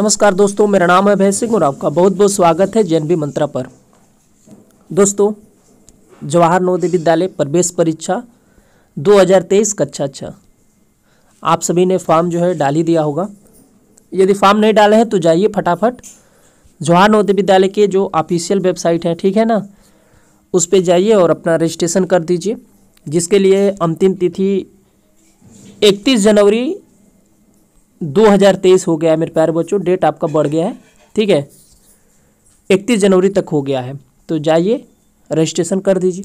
नमस्कार दोस्तों मेरा नाम है भय सिंह और आपका बहुत बहुत स्वागत है जैन बी मंत्रा पर दोस्तों जवाहर नवोदय विद्यालय प्रवेश परीक्षा 2023 कक्षा अच्छा आप सभी ने फॉर्म जो है डाल ही दिया होगा यदि फॉर्म नहीं डाले हैं तो जाइए फटाफट जवाहर नवोदय विद्यालय के जो ऑफिशियल वेबसाइट है ठीक है ना उस पर जाइए और अपना रजिस्ट्रेशन कर दीजिए जिसके लिए अंतिम तिथि इकतीस जनवरी 2023 हो गया है मेरे प्यारे बच्चों डेट आपका बढ़ गया है ठीक है इकतीस जनवरी तक हो गया है तो जाइए रजिस्ट्रेशन कर दीजिए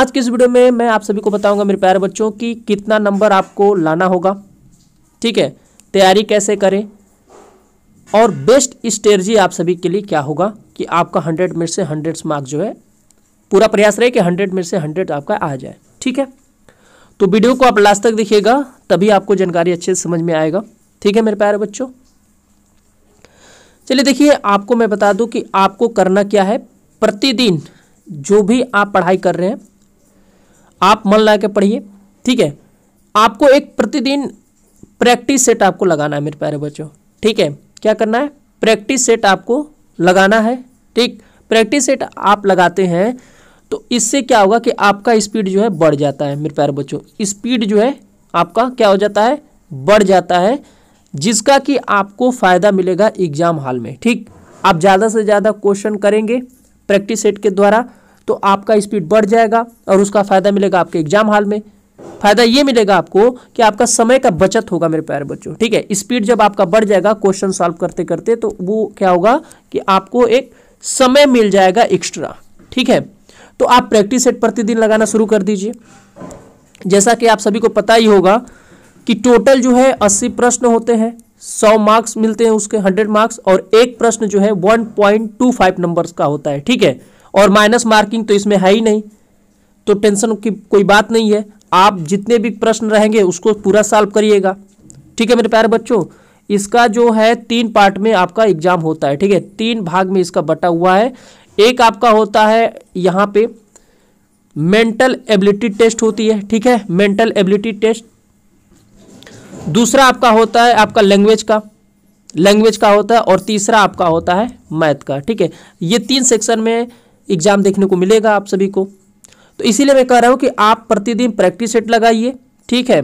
आज के इस वीडियो में मैं आप सभी को बताऊंगा मेरे प्यारे बच्चों कि कितना नंबर आपको लाना होगा ठीक है तैयारी कैसे करें और बेस्ट स्ट्रेटजी आप सभी के लिए क्या होगा कि आपका हंड्रेड में से हंड्रेड मार्क्स जो है पूरा प्रयास रहे कि हंड्रेड में से हंड्रेड आपका आ जाए ठीक है तो वीडियो को आप लास्ट तक देखिएगा तभी आपको जानकारी अच्छे से समझ में आएगा ठीक है मेरे प्यारे बच्चों चलिए देखिए आपको मैं बता दूं कि आपको करना क्या है प्रतिदिन जो भी आप पढ़ाई कर रहे हैं आप मन ला पढ़िए ठीक है आपको एक प्रतिदिन प्रैक्टिस सेट आपको लगाना है मेरे प्यारे बच्चों ठीक है क्या करना है प्रैक्टिस सेट आपको लगाना है ठीक प्रैक्टिस सेट आप लगाते हैं तो इससे क्या होगा कि आपका स्पीड जो है बढ़ जाता है मेरे प्यारे बच्चों स्पीड जो है आपका क्या हो जाता है बढ़ जाता है जिसका कि आपको फ़ायदा मिलेगा एग्ज़ाम हॉल में ठीक आप ज़्यादा से ज़्यादा क्वेश्चन करेंगे प्रैक्टिस सेट के द्वारा तो आपका स्पीड बढ़ जाएगा और उसका फ़ायदा मिलेगा आपके एग्ज़ाम हॉल में फायदा ये मिलेगा आपको कि आपका समय का बचत होगा मेरे प्यारे बच्चों ठीक है स्पीड जब आपका बढ़ जाएगा क्वेश्चन सॉल्व करते करते तो वो क्या होगा कि आपको एक समय मिल जाएगा एक्स्ट्रा ठीक है तो आप प्रैक्टिस सेट प्रतिदिन लगाना शुरू कर दीजिए जैसा कि आप सभी को पता ही होगा कि टोटल जो है अस्सी प्रश्न होते हैं सौ मार्क्स मिलते हैं उसके हंड्रेड मार्क्स और एक प्रश्न जो है one point two five number का होता है ठीक है और माइनस मार्किंग तो इसमें है ही नहीं तो टेंशन की कोई बात नहीं है आप जितने भी प्रश्न रहेंगे उसको पूरा सॉल्व करिएगा ठीक है मेरे प्यारे बच्चों इसका जो है तीन पार्ट में आपका एग्जाम होता है ठीक है तीन भाग में इसका बटा हुआ है एक आपका होता है यहाँ पे मेंटल एबिलिटी टेस्ट होती है ठीक है मेंटल एबिलिटी टेस्ट दूसरा आपका होता है आपका लैंग्वेज का लैंग्वेज का होता है और तीसरा आपका होता है मैथ का ठीक है ये तीन सेक्शन में एग्जाम देखने को मिलेगा आप सभी को तो इसीलिए मैं कह रहा हूं कि आप प्रतिदिन प्रैक्टिस सेट लगाइए ठीक है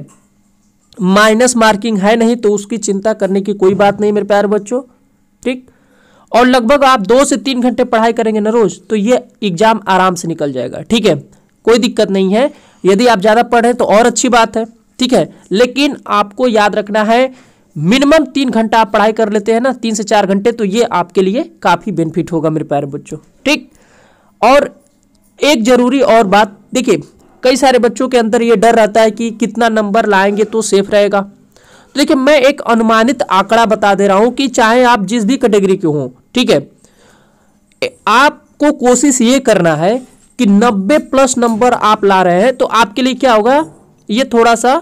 माइनस मार्किंग है नहीं तो उसकी चिंता करने की कोई बात नहीं मेरे प्यारे बच्चों ठीक और लगभग आप दो से तीन घंटे पढ़ाई करेंगे ना रोज तो ये एग्जाम आराम से निकल जाएगा ठीक है कोई दिक्कत नहीं है यदि आप ज़्यादा पढ़े तो और अच्छी बात है ठीक है लेकिन आपको याद रखना है मिनिमम तीन घंटा आप पढ़ाई कर लेते हैं ना तीन से चार घंटे तो ये आपके लिए काफ़ी बेनिफिट होगा मेरे प्यारे बच्चों ठीक और एक ज़रूरी और बात देखिए कई सारे बच्चों के अंदर ये डर रहता है कि कितना नंबर लाएंगे तो सेफ रहेगा तो देखिए मैं एक अनुमानित आंकड़ा बता दे रहा हूं कि चाहे आप जिस भी कैटेगरी के हों ठीक है आपको कोशिश ये करना है कि 90 प्लस नंबर आप ला रहे हैं तो आपके लिए क्या होगा ये थोड़ा सा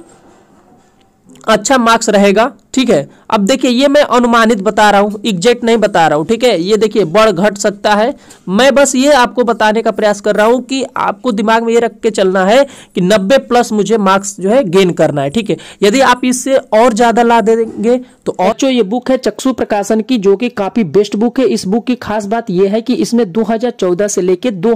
अच्छा मार्क्स रहेगा ठीक है अब देखिए ये मैं अनुमानित बता रहा हूँ एग्जैक्ट नहीं बता रहा हूँ ठीक है ये देखिए बढ़ घट सकता है मैं बस ये आपको बताने का प्रयास कर रहा हूँ कि आपको दिमाग में ये रख के चलना है कि 90 प्लस मुझे मार्क्स जो है गेन करना है ठीक है यदि आप इससे और ज़्यादा ला देंगे तो और जो ये बुक है चक्षु प्रकाशन की जो कि काफ़ी बेस्ट बुक है इस बुक की खास बात यह है कि इसमें दो से लेकर दो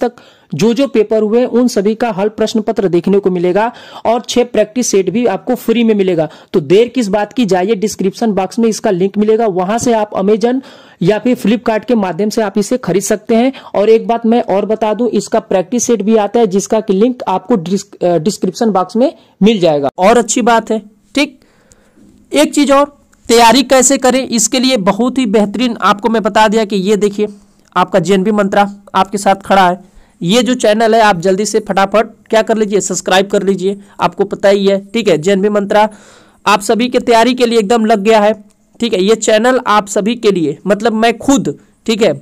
तक जो जो पेपर हुए उन सभी का हल प्रश्न पत्र देखने को मिलेगा और छह प्रैक्टिस सेट भी आपको फ्री में मिलेगा तो देर किस बात बात की जाए डिस्क्रिप्शन बॉक्स में इसका लिंक मिलेगा वहां से आप अमेजन या फिर फ्लिपकार्ट के माध्यम से आप इसे खरीद सकते हैं और एक बात मैं और बता दूं इसका प्रैक्टिस सेट भी आता है जिसका कि लिंक आपको डिस्क्रिप्शन बॉक्स में मिल जाएगा और अच्छी बात है ठीक एक चीज और तैयारी कैसे करें इसके लिए बहुत ही बेहतरीन आपको मैं बता दिया कि ये देखिए आपका जे मंत्रा आपके साथ खड़ा है ये जो चैनल है आप जल्दी से फटाफट क्या कर लीजिए सब्सक्राइब कर लीजिए आपको पता ही है ठीक है जे मंत्रा आप सभी के तैयारी के लिए एकदम लग गया है ठीक है ये चैनल आप सभी के लिए मतलब मैं खुद ठीक है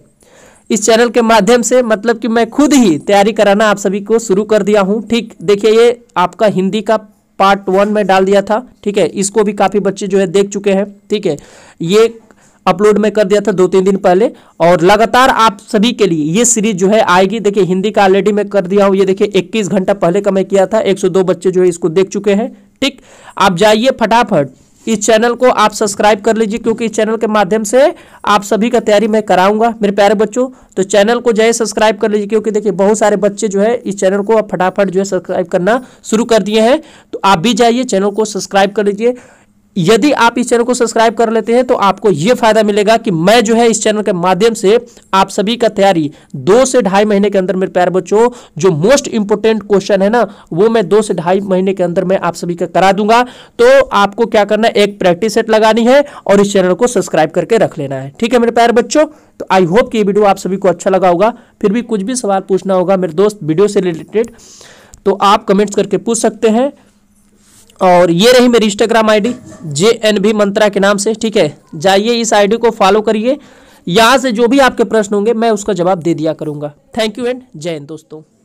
इस चैनल के माध्यम से मतलब कि मैं खुद ही तैयारी कराना आप सभी को शुरू कर दिया हूँ ठीक देखिए ये आपका हिंदी का पार्ट वन में डाल दिया था ठीक है इसको भी काफ़ी बच्चे जो है देख चुके हैं ठीक है ये अपलोड में कर दिया था दो तीन दिन पहले और लगातार आप सभी के लिए ये सीरीज जो है आएगी देखिए हिंदी का ऑलरेडी मैं कर दिया हूँ ये देखिए 21 घंटा पहले का मैं किया था 102 बच्चे जो है इसको देख चुके हैं ठीक आप जाइए फटाफट इस चैनल को आप सब्सक्राइब कर लीजिए क्योंकि इस चैनल के माध्यम से आप सभी का तैयारी मैं कराऊंगा मेरे प्यारे बच्चों तो चैनल को जाए सब्सक्राइब कर लीजिए क्योंकि देखिए बहुत सारे बच्चे जो है इस चैनल को आप फटाफट जो है सब्सक्राइब करना शुरू कर दिए हैं तो आप भी जाइए चैनल को सब्सक्राइब कर लीजिए यदि आप इस चैनल को सब्सक्राइब कर लेते हैं तो आपको यह फायदा मिलेगा कि मैं जो है इस चैनल के माध्यम से आप सभी का तैयारी दो से ढाई महीने के अंदर मेरे प्यार बच्चों जो मोस्ट इंपोर्टेंट क्वेश्चन है ना वो मैं दो से ढाई महीने के अंदर मैं आप सभी का करा दूंगा तो आपको क्या करना है एक प्रैक्टिस सेट लगानी है और इस चैनल को सब्सक्राइब करके रख लेना है ठीक है मेरे प्यार बच्चों तो आई होप कि ये वीडियो आप सभी को अच्छा लगा होगा फिर भी कुछ भी सवाल पूछना होगा मेरे दोस्त वीडियो से रिलेटेड तो आप कमेंट्स करके पूछ सकते हैं और ये रही मेरी इंस्टाग्राम आईडी जे एन भी मंत्रा के नाम से ठीक है जाइए इस आईडी को फॉलो करिए यहाँ से जो भी आपके प्रश्न होंगे मैं उसका जवाब दे दिया करूँगा थैंक यू एंड जय हिंद दोस्तों